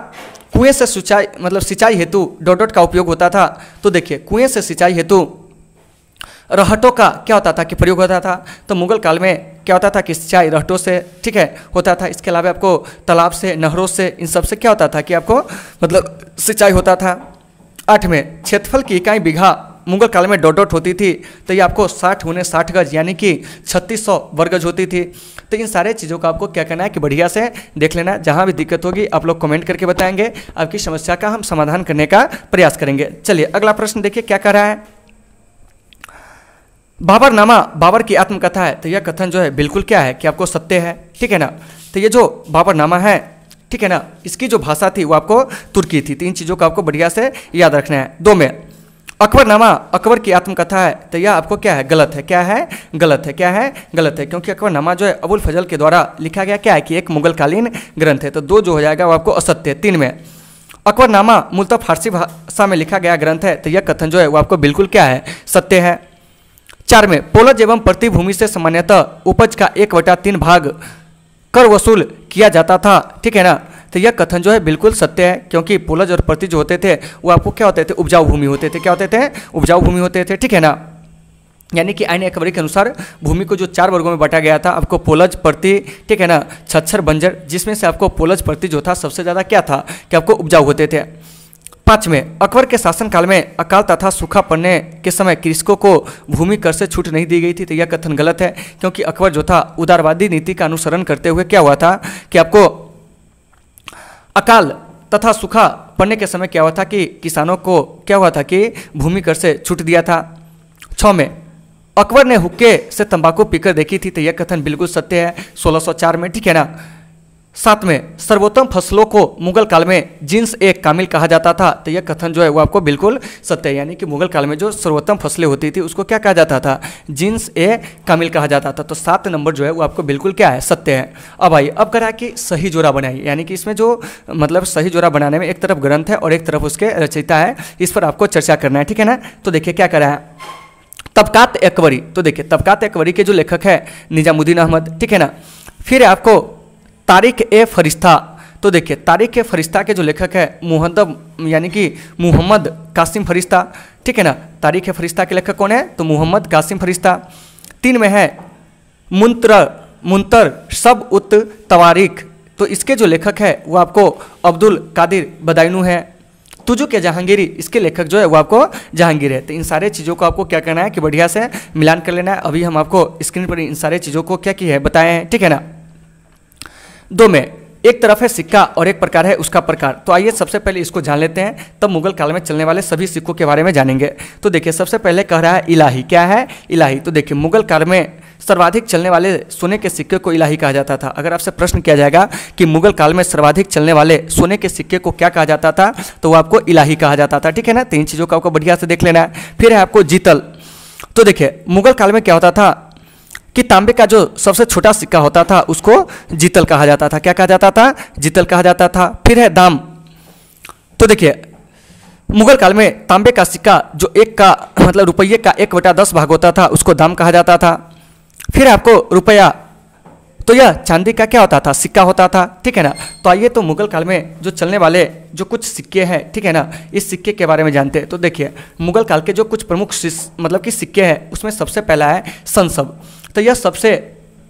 कुएं से सिंचाई मतलब सिंचाई हेतु डॉडट का उपयोग होता था तो देखिए कुएं से सिंचाई हेतु रहटों का क्या होता था कि प्रयोग होता था तो मुगल काल में क्या होता था कि सिंचाई रहटों से ठीक है होता था इसके अलावा आपको तालाब से नहरों से इन सब से क्या होता था कि आपको मतलब सिंचाई होता था आठ में क्षेत्रफल की इकाई बीघा मुगल काल में डॉट होती थी तो ये आपको साठ होने साठ गज यानी कि छत्तीस सौ वर्ग गज होती थी तो इन सारे चीज़ों का आपको क्या करना है कि बढ़िया से देख लेना जहाँ भी दिक्कत होगी आप लोग कमेंट करके बताएंगे आपकी समस्या का हम समाधान करने का प्रयास करेंगे चलिए अगला प्रश्न देखिए क्या कह रहा है बाबरनामा बाबर की आत्मकथा है तो यह कथन जो है बिल्कुल क्या है कि आपको सत्य है ठीक है ना तो ये जो बाबरनामा है ठीक है ना इसकी जो भाषा थी वो आपको तुर्की थी तो इन चीज़ों को आपको बढ़िया से याद रखना है दो में अकबरनामा अकबर की आत्मकथा है तो यह आपको क्या है गलत है क्या है गलत है क्या है गलत है क्योंकि अकबरनामा जो है अबुल फजल के द्वारा लिखा गया क्या है कि एक मुगलकालीन ग्रंथ है तो दो जो हो जाएगा वो आपको असत्य है तीन में अकबरनामा मूलतः फारसी भाषा में लिखा गया ग्रंथ है तो यह कथन जो है वो आपको बिल्कुल क्या है सत्य है चार में पोलज एवं प्रतिभूमि से सामान्यतः उपज का एक वटा तीन भाग कर वसूल किया जाता था ठीक है ना तो यह कथन जो है बिल्कुल सत्य है क्योंकि पोलज और प्रति जो होते थे वो आपको क्या होते थे उपजाऊ भूमि होते थे क्या होते थे उपजाऊ भूमि होते थे ठीक है ना यानी कि आईने अकबरी के अनुसार भूमि को जो चार वर्गों में बांटा गया था आपको पोलज प्रति ठीक है ना छच्छर बंजर जिसमें से आपको पोलज प्रति जो था सबसे ज़्यादा क्या था कि आपको उपजाऊ होते थे पांचवें अकबर के शासनकाल में अकाल तथा सूखा पड़ने के समय कृषकों को भूमि कर से छूट नहीं दी गई थी तो यह कथन गलत है क्योंकि अकबर जो था उदारवादी नीति का अनुसरण करते हुए क्या हुआ था कि आपको अकाल तथा सूखा पड़ने के समय क्या हुआ था कि किसानों को क्या हुआ था कि भूमि कर से छूट दिया था छः में अकबर ने हुक्के से तंबाकू पीकर देखी थी तो यह कथन बिल्कुल सत्य है 1604 में ठीक है ना साथ में सर्वोत्तम फसलों को मुगल काल में जींस एक कामिल कहा जाता था तो यह कथन जो है वो आपको बिल्कुल सत्य है यानी कि मुगल काल में जो सर्वोत्तम फसलें होती थी उसको क्या कहा जाता था जींस ए कामिल कहा जाता था तो सात नंबर जो है वो आपको बिल्कुल क्या है सत्य है अब आइए अब करा कि सही जोड़ा बनाई यानी कि इसमें जो मतलब सही जोड़ा बनाने में एक तरफ ग्रंथ है और एक तरफ उसके रचयिता है इस पर आपको चर्चा करना है ठीक है ना तो देखिए क्या करा है तबकात एकवरी तो देखिए तबकात एकवरी के जो लेखक है निजामुद्दीन अहमद ठीक है ना फिर आपको तारिक ए फरिश्ता तो देखिए तारिक ए फरिश्ता के जो लेखक है मुहदब यानी कि मुहम्मद कासिम फरिश्ता ठीक है ना तारिक ए फरिश्ता के लेखक कौन है तो मुहम्मद कासिम फरिश्ता तीन में है मुंत्र मुंतर सब उत तवारिक तो इसके जो लेखक है वो आपको अब्दुल कादिर बदायनू है तुजु के जहांगीरी इसके लेखक जो है वो आपको जहांगीर है तो इन सारे चीज़ों को आपको क्या करना है कि बढ़िया से मिलान कर लेना है अभी हम आपको स्क्रीन पर इन सारे चीज़ों को क्या किया है बताए हैं ठीक है ना दो में एक तरफ है सिक्का और एक प्रकार है उसका प्रकार तो आइए सबसे पहले इसको जान लेते हैं तब मुगल काल में चलने वाले सभी सिक्कों के बारे में जानेंगे तो देखिए सबसे पहले कह रहा है इलाही क्या है इलाही तो देखिए मुगल काल में सर्वाधिक चलने वाले सोने के सिक्के को इलाही कहा जाता था अगर आपसे प्रश्न किया जाएगा कि मुगल काल में सर्वाधिक चलने वाले सोने के सिक्के को क्या कहा जाता था तो वो आपको इलाही कहा जाता था ठीक है ना तीन चीज़ों का आपको बढ़िया से देख लेना है फिर है आपको जीतल तो देखिए मुगल काल में क्या होता था कि तांबे का जो सबसे छोटा सिक्का होता था उसको जीतल कहा जाता था क्या कहा जाता था जीतल कहा जाता था फिर है दाम तो देखिए मुगल काल में तांबे का सिक्का जो एक का मतलब रुपये का एक बटा दस भाग होता था उसको दाम कहा जाता था फिर आपको रुपया तो यह चांदी का क्या होता था सिक्का होता था ठीक है ना तो आइए तो मुगल काल में जो चलने वाले जो कुछ सिक्के हैं ठीक है ना इस सिक्के के बारे में जानते हैं तो देखिए मुगल काल के जो कुछ प्रमुख मतलब कि सिक्के हैं उसमें सबसे पहला है संसब तो यह सबसे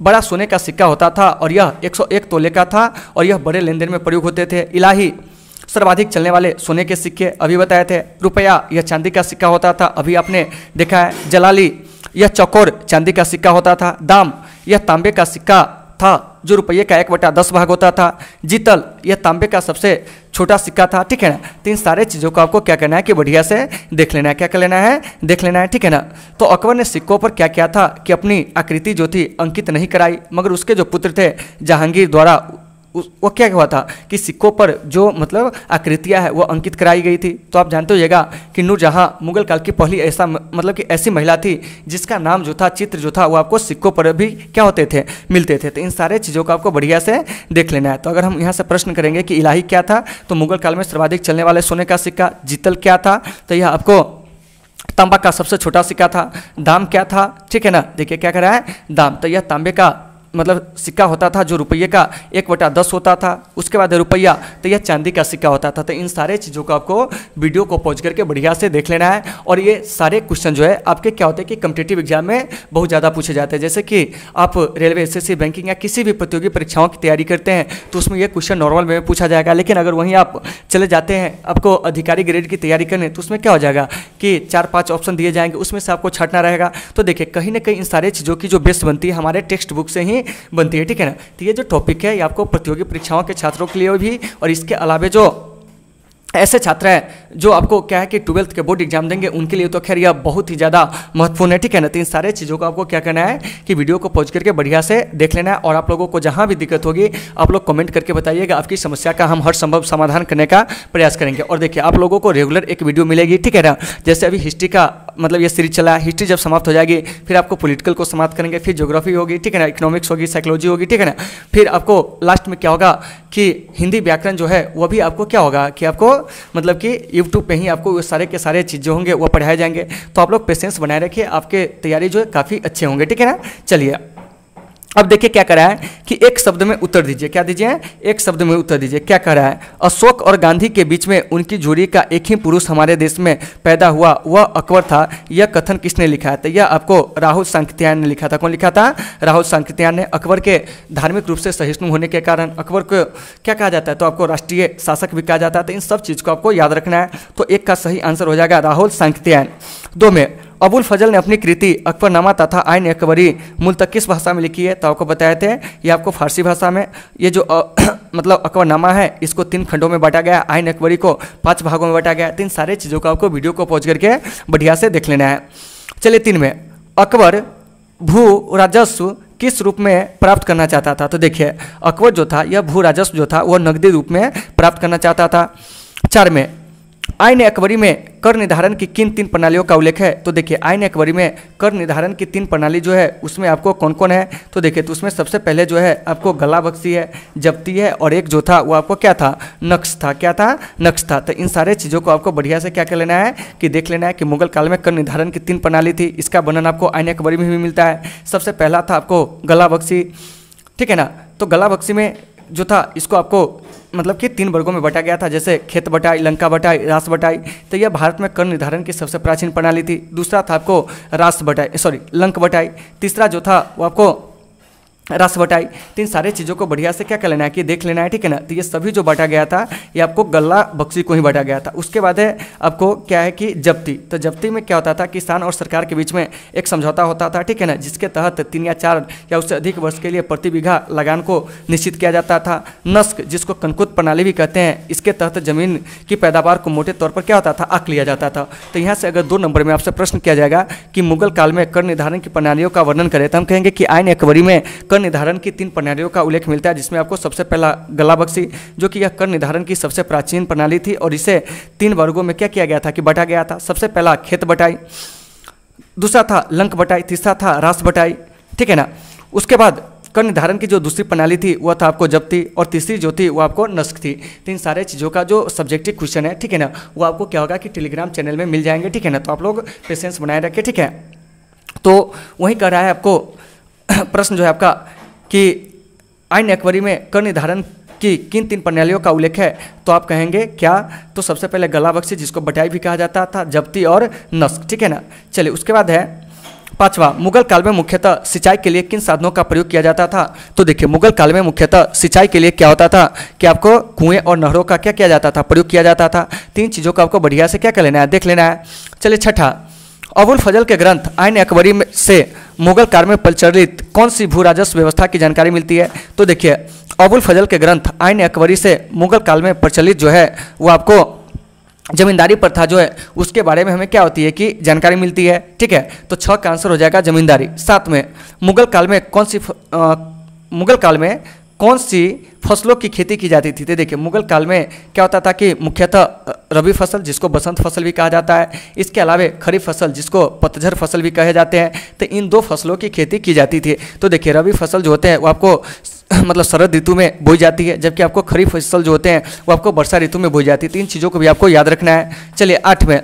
बड़ा सोने का सिक्का होता था और यह 101 तोले का था और यह बड़े लेन देन में प्रयोग होते थे इलाही सर्वाधिक चलने वाले सोने के सिक्के अभी बताए थे रुपया यह चांदी का सिक्का होता था अभी आपने देखा है जलाली यह चकोर चांदी का सिक्का होता था दाम यह तांबे का सिक्का था जो रुपये का एक बटा दस भाग होता था जीतल यह तांबे का सबसे छोटा सिक्का था ठीक है ना तो इन सारे चीज़ों को आपको क्या करना है कि बढ़िया से देख लेना है क्या कर लेना है देख लेना है ठीक है ना तो अकबर ने सिक्कों पर क्या किया था कि अपनी आकृति जो थी अंकित नहीं कराई मगर उसके जो पुत्र थे जहांगीर द्वारा वो क्या हुआ था कि सिक्कों पर जो मतलब आकृतियाँ है वो अंकित कराई गई थी तो आप जानते होगा कि नूरजहाँ मुगल काल की पहली ऐसा मतलब कि ऐसी महिला थी जिसका नाम जो था चित्र जो था वो आपको सिक्कों पर भी क्या होते थे मिलते थे तो इन सारे चीज़ों को आपको बढ़िया से देख लेना है तो अगर हम यहाँ से प्रश्न करेंगे कि इलाही क्या था तो मुगल काल में सर्वाधिक चलने वाले सोने का सिक्का जीतल क्या था तो यह आपको तांबा का सबसे छोटा सिक्का था दाम क्या था ठीक है ना देखिए क्या कह रहा है दाम तो यह तांबे का मतलब सिक्का होता था जो रुपये का एक बटा दस होता था उसके बाद रुपया तो यह चांदी का सिक्का होता था तो इन सारे चीज़ों को आपको वीडियो को पहुँच करके बढ़िया से देख लेना है और ये सारे क्वेश्चन जो है आपके क्या होते हैं कि कम्पिटेटिव एग्जाम में बहुत ज़्यादा पूछे जाते हैं जैसे कि आप रेलवे एस बैंकिंग या किसी भी प्रतियोगी परीक्षाओं की तैयारी करते हैं तो उसमें यह क्वेश्चन नॉर्मल में पूछा जाएगा लेकिन अगर वहीं आप चले जाते हैं आपको अधिकारी ग्रेड की तैयारी करने तो उसमें क्या हो जाएगा कि चार पाँच ऑप्शन दिए जाएंगे उसमें से आपको छटना रहेगा तो देखिए कहीं ना कहीं इन सारे चीज़ों की जो बेस बनती है हमारे टेक्स्ट बुक से ही बनती है ठीक है ना तो ये जो टॉपिक है ये आपको प्रतियोगी परीक्षाओं के छात्रों के लिए भी और इसके अलावा जो ऐसे छात्र हैं जो आपको क्या है कि ट्वेल्थ के बोर्ड एग्जाम देंगे उनके लिए तो खैर यह बहुत ही ज़्यादा महत्वपूर्ण है ठीक है ना तो इन सारे चीज़ों को आपको क्या करना है कि वीडियो को पहुँच करके बढ़िया से देख लेना है और आप लोगों को जहाँ भी दिक्कत होगी आप लोग कमेंट करके बताइएगा आपकी समस्या का हम हर संभव समाधान करने का प्रयास करेंगे और देखिए आप लोगों को रेगुलर एक वीडियो मिलेगी ठीक है ना जैसे अभी हिस्ट्री का मतलब ये सीरीज चला है हिस्ट्री जब समाप्त हो जाएगी फिर आपको पॉलिटिकल को समाप्त करेंगे फिर ज्योग्राफी होगी ठीक है ना इकोनॉमिक्स होगी साइकोलॉजी होगी ठीक है ना फिर आपको लास्ट में क्या होगा कि हिंदी व्याकरण जो है वो भी आपको क्या होगा कि आपको मतलब कि यूट्यूब पे ही आपको सारे के सारे चीज़ होंगे वो पढ़ाए जाएंगे तो आप लोग पेशेंस बनाए रखिए आपके तैयारी जो है काफ़ी अच्छे होंगे ठीक है ना चलिए अब देखिए क्या करा है कि एक शब्द में उत्तर दीजिए क्या दीजिए एक शब्द में उत्तर दीजिए क्या करा है अशोक और गांधी के बीच में उनकी जोड़ी का एक ही पुरुष हमारे देश में पैदा हुआ वह अकबर था यह कथन किसने लिखा है तो यह आपको राहुल सांकृत्यायन ने लिखा था कौन लिखा था राहुल सांकृत्यायन ने अकबर के धार्मिक रूप से सहिष्णु होने के कारण अकबर को क्या कहा जाता है तो आपको राष्ट्रीय शासक भी कहा जाता है तो इन सब चीज़ को आपको याद रखना है तो एक का सही आंसर हो जाएगा राहुल सांकृत्यायन दो में अबुल फजल ने अपनी कृति अकबरनामा तथा आयन अकबरी किस भाषा में लिखी है तो आपको बताए थे ये आपको फारसी भाषा में ये जो अ, (clears throat) मतलब अकबरनामा है इसको तीन खंडों में बांटा गया आयन अकबरी को पाँच भागों में बांटा गया तीन सारे चीज़ों का आपको वीडियो को पहुँच करके बढ़िया से देख लेना है चलिए तीन में अकबर भू राजस्व किस रूप में प्राप्त करना चाहता था तो देखिए अकबर जो था यह भू राजस्व जो था वह नगदी रूप में प्राप्त करना चाहता था चार में आयन अकबरी में कर निर्धारण की किन तीन प्रणालियों का उल्लेख है तो देखिए आयन एक्वरी में कर निर्धारण की तीन प्रणाली जो है उसमें आपको कौन कौन है तो देखिए तो उसमें सबसे पहले जो है आपको गला बक्सी है जब्ती है और एक जो था वो आपको क्या था नक्श था क्या था नक्श था तो इन सारे चीज़ों को आपको बढ़िया से क्या कर लेना है कि देख लेना है कि मुगल काल में कर निर्धारण की तीन प्रणाली थी इसका वर्णन आपको आयन अकबरी में भी मिलता है सबसे पहला था आपको गला बक्सी ठीक है ना तो गला बक्सी में जो था इसको आपको मतलब कि तीन वर्गों में बटा गया था जैसे खेत बटाई लंका बटाई रास बटाई तो यह भारत में कर निर्धारण की सबसे प्राचीन प्रणाली थी दूसरा था आपको रास बटाई सॉरी लंक बटाई तीसरा जो था वो आपको रस बटाई तो इन सारे चीज़ों को बढ़िया से क्या कर लेना है कि देख लेना है ठीक है ना तो ये सभी जो बांटा गया था ये आपको गल्ला बक्सी को ही बांटा गया था उसके बाद है आपको क्या है कि जब्ती तो जब्ती में क्या होता था किसान और सरकार के बीच में एक समझौता होता था ठीक है ना जिसके तहत तीन या चार या उससे अधिक वर्ष के लिए प्रति बीघा लगान को निश्चित किया जाता था नस्क जिसको कनकुत प्रणाली भी कहते हैं इसके तहत जमीन की पैदावार को मोटे तौर पर क्या होता था आक लिया जाता था तो यहाँ से अगर दो नंबर में आपसे प्रश्न किया जाएगा कि मुगल काल में कर निर्धारण की प्रणालियों का वर्णन करें तो हम कहेंगे कि आयन अकबरी में कर निर्धारण की तीन प्रणालियों का उल्लेख मिलता है जिसमें आपको सबसे पहला गला बख्शी जो कि यह कर निर्धारण की सबसे प्राचीन प्रणाली थी और इसे तीन वर्गों में क्या किया गया था कि बटा गया था सबसे पहला खेत बटाई दूसरा था लंक बटाई तीसरा था रास बटाई ठीक है ना उसके बाद कर निर्धारण की जो दूसरी प्रणाली थी वह था आपको जब्ती और तीसरी जो थी वो आपको नस्क थी तो इन सारे चीज़ों का जो सब्जेक्टिव क्वेश्चन है ठीक है ना वो आपको क्या होगा कि टेलीग्राम चैनल में मिल जाएंगे ठीक है ना तो आप लोग पेशेंस बनाए रखें ठीक है तो वही कह रहा है आपको (coughs) प्रश्न जो है आपका कि आइन एक्वरी में कर निर्धारण की किन तीन प्रणालियों का उल्लेख है तो आप कहेंगे क्या तो सबसे पहले गला बख्शी जिसको बटाई भी कहा जाता था जब्ती और नस्क ठीक है ना चलिए उसके बाद है पांचवा मुगल काल में मुख्यतः सिंचाई के लिए किन साधनों का प्रयोग किया जाता था तो देखिए मुगल काल में मुख्यतः सिंचाई के लिए क्या होता था कि आपको कुएं और नहरों का क्या किया जाता था प्रयोग किया जाता था तीन चीज़ों का आपको बढ़िया से क्या कर लेना है देख लेना है चलिए छठा अबुल फजल के ग्रंथ आयन अकबरी में से मुगल काल में प्रचलित कौन सी भू राजस्व व्यवस्था की जानकारी मिलती है तो देखिए अबुल फजल के ग्रंथ आयन अकबरी से मुगल काल में प्रचलित जो है वो आपको जमींदारी प्रथा जो है उसके बारे में हमें क्या होती है कि जानकारी मिलती है ठीक है तो छः का आंसर हो जाएगा जमींदारी साथ में मुगल काल में कौन सी मुगल काल में कौन सी फसलों की खेती की जाती थी तो देखिए मुगल काल में क्या होता था कि मुख्यतः रबी फसल जिसको बसंत फसल भी कहा जाता है इसके अलावा खरीफ फसल जिसको पतझर फसल भी कहे जाते हैं तो इन दो फसलों की खेती की जाती थी तो देखिए रबी फसल जो होते हैं वो आपको (clears throat) मतलब शरद ऋतु में बोई जाती है जबकि आपको खरीफ फसल जो होते हैं वो आपको वर्षा ऋतु में बोई जाती है तो इन चीज़ों को भी आपको याद रखना है चलिए आठ में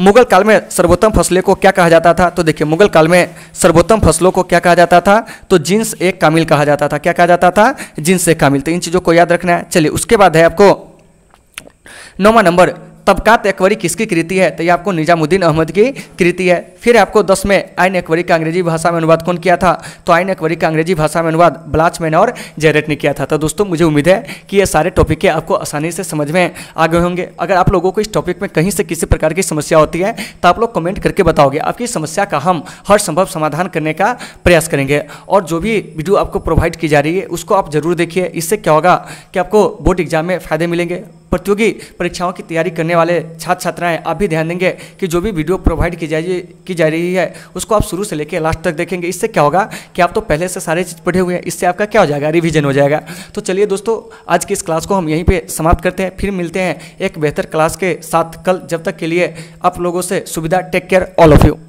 मुगल काल में सर्वोत्तम फसलें को क्या कहा जाता था तो देखिए मुगल काल में सर्वोत्तम फसलों को क्या कहा जाता था तो जींस एक कामिल कहा जाता था क्या कहा जाता था जींस एक कामिल तो इन चीज़ों को याद रखना है चलिए उसके बाद है आपको नौवा नंबर तबकात अकबरी किसकी कृति है तो ये आपको निजामुद्दीन अहमद की कृति है फिर आपको दस में आयन एकवरी का अंग्रेजी भाषा में अनुवाद कौन किया था तो आयन एकवरी का अंग्रेजी भाषा में अनुवाद ब्लाचमैन और जेरेट ने किया था तो दोस्तों मुझे उम्मीद है कि ये सारे टॉपिक के आपको आसानी से समझ में आ गए होंगे अगर आप लोगों को इस टॉपिक में कहीं से किसी प्रकार की समस्या होती है तो आप लोग कमेंट करके बताओगे आपकी समस्या का हम हर संभव समाधान करने का प्रयास करेंगे और जो भी वीडियो आपको प्रोवाइड की जा रही है उसको आप जरूर देखिए इससे क्या होगा कि आपको बोर्ड एग्जाम में फ़ायदे मिलेंगे प्रतियोगी परीक्षाओं की तैयारी करने वाले छात्र छात्राएं आप भी ध्यान देंगे कि जो भी वीडियो प्रोवाइड की जा की जा रही है उसको आप शुरू से लेकर लास्ट तक देखेंगे इससे क्या होगा कि आप तो पहले से सारे चीज़ पढ़े हुए हैं इससे आपका क्या हो जाएगा रिविजन हो जाएगा तो चलिए दोस्तों आज की इस क्लास को हम यहीं पर समाप्त करते हैं फिर मिलते हैं एक बेहतर क्लास के साथ कल जब तक के लिए आप लोगों से सुविधा take care all of you